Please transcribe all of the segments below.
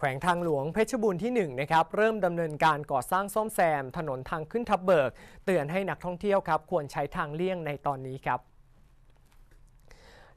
แขวงทางหลวงเพชรบูรณ์ที่1นะครับเริ่มดำเนินการก่อสร้างซ่อมแซมถนนทางขึ้นทับเบิก เตือนให้นักท่องเที่ยวครับ ควรใช้ทางเลี่ยงในตอนนี้ครับ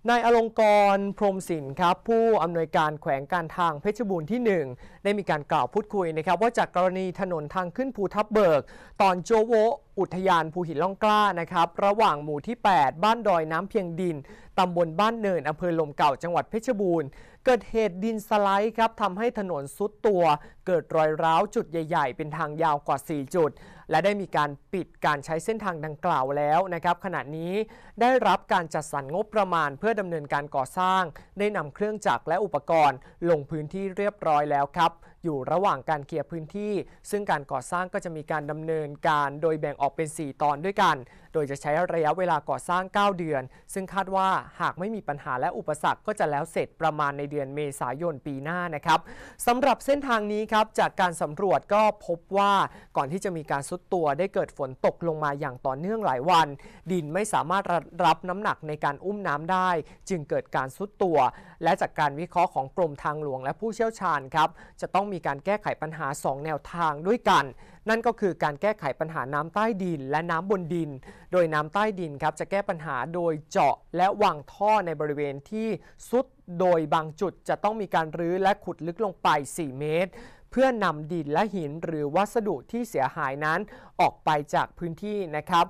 นายอลงกรพรมศิลนครับผู้อำนวยการแขวงการทางเพชรบูรณ์ที่ 1 ได้มีการกล่าวพูดคุยนะครับ ว่าจากกรณีถนนทางขึ้นภูทับเบิก ตอนโจโวอุทยานภูหินล่องกล้านะครับ ระหว่างหมู่ที่ 8 บ้านดอยน้ำเพียงดิน ตำบลบ้านเนินอำเภอลมเก่าจังหวัดเพชรบูรณ์ เกิดเหตุดินสไลด์ครับทำให้ถนนซุดตัว เกิดรอยร้าวจุดใหญ่ๆ เป็นทางยาวกว่า 4 จุด และได้มีการปิดการใช้เส้นทางดังกล่าวแล้วนะครับขณะนี้ได้รับการจัดสรรงบประมาณเพื่อดำเนินการก่อสร้าง ได้นำเครื่องจักรและอุปกรณ์ ลงพื้นที่เรียบร้อยแล้วครับอยู่ระหว่างการเคลียร์พื้นที่ ซึ่งการก่อสร้างก็จะมีการดำเนินการโดยแบ่งออกอกเป็น 4 ตอนด้วยกัน โดยจะใช้ระยะเวลาก่อสร้าง 9 เดือน ซึ่งคาดว่าหากไม่มีปัญหาและอุปสรรคก็จะแล้วเสร็จประมาณในเดือนเมษายนปีหน้านะครับ สำหรับเส้นทางนี้ครับ จากการสำรวจก็พบว่าก่อนที่จะมีการซุดตัว ได้เกิดฝนตกลงมาอย่างต่อเนื่องหลายวัน ดินไม่สามารถรับน้ำหนักในการอุ้มน้ำได้ จึงเกิดการซุดตัว และจากการวิเคราะห์ของกรมทางหลวง และผู้เชี่ยวชาญครับจะต้องมีการแก้ไขปัญหา 2 แนวทางด้วยกันนั่นก็คือการแก้ไขปัญหาน้ำใต้ดินและน้ำบนดิน โดยน้ำใต้ดินครับจะแก้ปัญหาโดยเจาะและวางท่อในบริเวณที่ซุดโดยบางจุดจะต้องมีการรื้อและขุดลึกลงไป 4 เมตร เพื่อนำดินและหิน หรือวัสดุที่เสียหายนั้น ออกไปจากพื้นที่นะครับ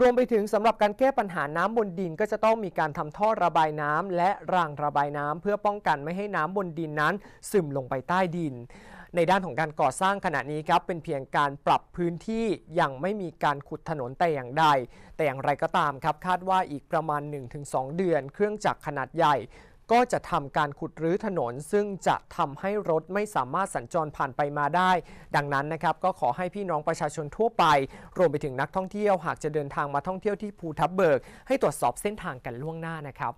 รวมไปถึงสำหรับการแก้ปัญหาน้ำบนดินก็จะต้องมีการทำท่อระบายน้ำและรางระบายน้ำเพื่อป้องกันไม่ให้น้ำบนดินนั้น ซึมลงไปใต้ดินในด้านของการก่อสร้างขณะนี้ครับเป็นเพียงการปรับพื้นที่ ยังไม่มีการขุดถนนแต่อย่างใดแต่อย่างไรก็ตามครับ คาดว่าอีกประมาณ 1-2 เดือนเครื่องจักรขนาดใหญ่ ก็จะทำการขุดรื้อถนน ซึ่งจะทำให้รถไม่สามารถสัญจรผ่านไปมาได้ ดังนั้นนะครับก็ขอให้พี่น้องประชาชนทั่วไป รวมไปถึงนักท่องเที่ยวหากจะเดินทางมาท่องเที่ยวที่ภูทับเบิกให้ตรวจสอบเส้นทางกันล่วงหน้านะครับ